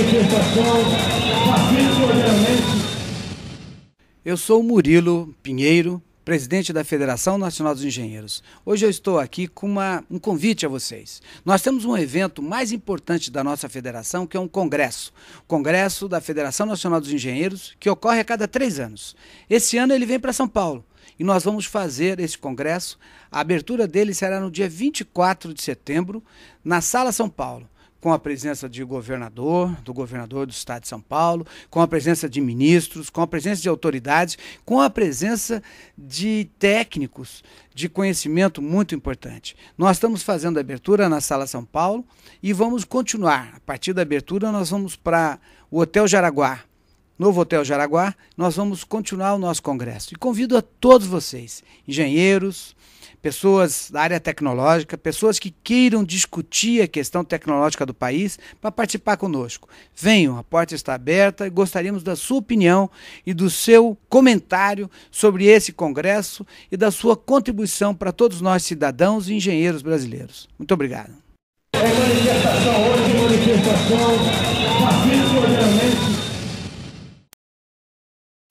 manifestação pacificamente. Eu sou Murilo Pinheiro, presidente da Federação Nacional dos Engenheiros. Hoje eu estou aqui com uma, um convite a vocês. Nós temos um evento mais importante da nossa federação, que é um congresso. Congresso da Federação Nacional dos Engenheiros, que ocorre a cada três anos. Esse ano ele vem para São Paulo. E nós vamos fazer esse congresso. A abertura dele será no dia 24 de setembro, na Sala São Paulo com a presença de governador, do governador do estado de São Paulo, com a presença de ministros, com a presença de autoridades, com a presença de técnicos de conhecimento muito importante. Nós estamos fazendo a abertura na Sala São Paulo e vamos continuar. A partir da abertura, nós vamos para o Hotel Jaraguá. Novo Hotel Jaraguá, nós vamos continuar o nosso congresso. E convido a todos vocês, engenheiros, pessoas da área tecnológica, pessoas que queiram discutir a questão tecnológica do país para participar conosco. Venham, a porta está aberta e gostaríamos da sua opinião e do seu comentário sobre esse congresso e da sua contribuição para todos nós cidadãos e engenheiros brasileiros. Muito obrigado. É manifestação hoje, manifestação